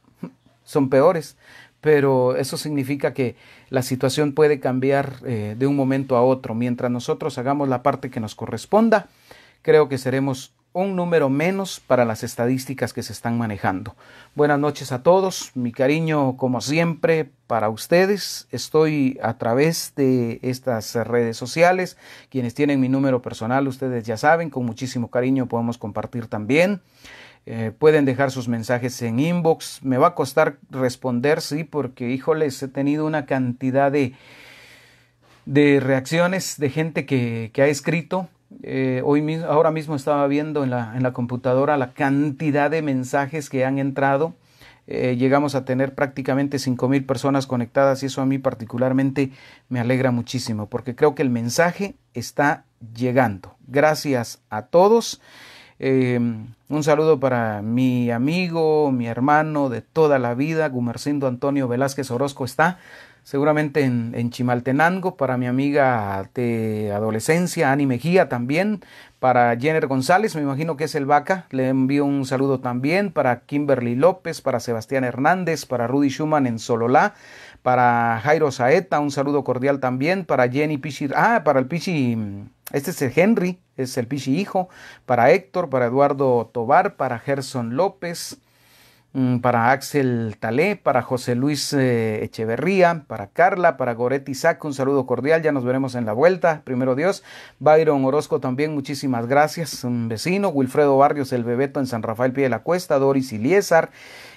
Speaker 1: son peores, pero eso significa que la situación puede cambiar eh, de un momento a otro. Mientras nosotros hagamos la parte que nos corresponda, creo que seremos un número menos para las estadísticas que se están manejando. Buenas noches a todos, mi cariño como siempre para ustedes. Estoy a través de estas redes sociales, quienes tienen mi número personal, ustedes ya saben, con muchísimo cariño podemos compartir también. Eh, pueden dejar sus mensajes en inbox. Me va a costar responder, sí, porque híjoles, he tenido una cantidad de, de reacciones de gente que, que ha escrito eh, hoy mismo, ahora mismo estaba viendo en la, en la, computadora la cantidad de mensajes que han entrado. Eh, llegamos a tener prácticamente mil personas conectadas y eso a mí particularmente me alegra muchísimo porque creo que el mensaje está llegando. Gracias a todos. Em, un saludo para mi amigo, mi hermano de toda la vida, Gumercindo Antonio Velázquez Orozco está seguramente en, Chimaltenango, para mi amiga de adolescencia, Ani Mejía también, para Jenner González, me imagino que es el Vaca, le envío un saludo también, para Kimberly López, para Sebastián Hernández, para Rudy Schumann en Sololá, para Jairo Saeta, un saludo cordial también, para Jenny Pichi, ah, para el Pichi, este es el Henry, es el Pichi hijo, para Héctor, para Eduardo Tobar, para Gerson López, Mm, para Axel Talé, para José Luis eh, Echeverría, para Carla, para Goretti Isaac un saludo cordial, ya nos veremos en la vuelta, primero Dios, Byron Orozco también, muchísimas gracias, un vecino, Wilfredo Barrios, el Bebeto en San Rafael Pie de la Cuesta, Doris Iliesar,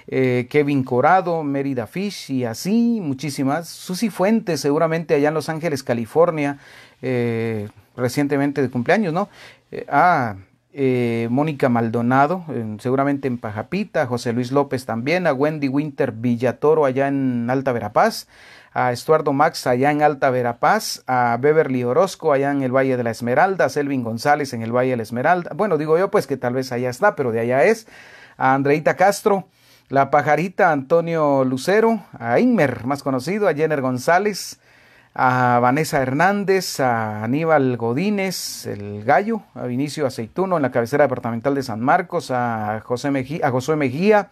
Speaker 1: eh, Kevin Corado, Mérida Fish y así muchísimas. Susi Fuentes, seguramente allá en Los Ángeles, California, eh, recientemente de cumpleaños, ¿no? ah, eh, Mónica Maldonado, seguramente en Pajapita, José Luis López también, a Wendy Winter Villatoro allá en Alta Verapaz, a Estuardo Max allá en Alta Verapaz, a Beverly Orozco allá en el Valle de la Esmeralda, a Selvin González en el Valle de la Esmeralda, bueno, digo yo pues que tal vez allá está, pero de allá es, a Andreita Castro, la pajarita Antonio Lucero, a Inmer, más conocido, a Jenner González, a Vanessa Hernández, a Aníbal Godínez, el Gallo, a Vinicio Aceituno en la cabecera departamental de San Marcos, a José Mejía, a José Mejía,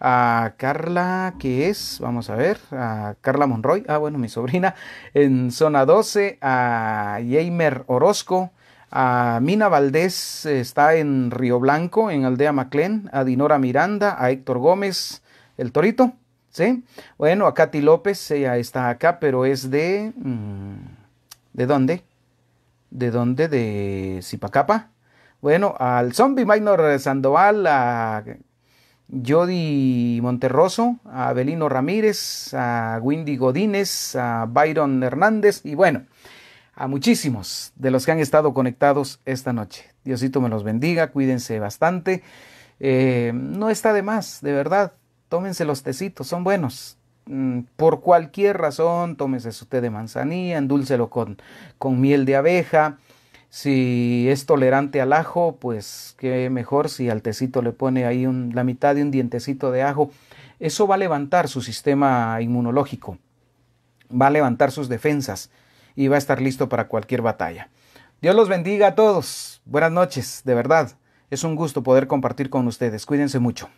Speaker 1: a Carla, que es, vamos a ver, a Carla Monroy, ah bueno, mi sobrina, en zona 12, a Jamer Orozco, a Mina Valdés, está en Río Blanco, en Aldea Maclén, a Dinora Miranda, a Héctor Gómez, el Torito, bueno, a Katy López, ella está acá, pero es de... Mm, ¿De dónde? ¿De dónde? ¿De Zipacapa? Bueno, al Zombie Minor Sandoval, a Jody Monterroso, a Belino Ramírez, a Windy Godínez, a Byron Hernández y bueno, a muchísimos de los que han estado conectados esta noche. Diosito me los bendiga, cuídense bastante. Eh, no está de más, de verdad, tómense los tecitos, son buenos. Mm, por cualquier razón, tómese su té de manzanilla, endúlcelo con, con miel de abeja. Si es tolerante al ajo, pues qué mejor si al tecito le pone ahí la mitad de un dientecito de ajo. Eso va a levantar su sistema inmunológico, va a levantar sus defensas y va a estar listo para cualquier batalla. Dios los bendiga a todos. Buenas noches, de verdad. Es un gusto poder compartir con ustedes. Cuídense mucho.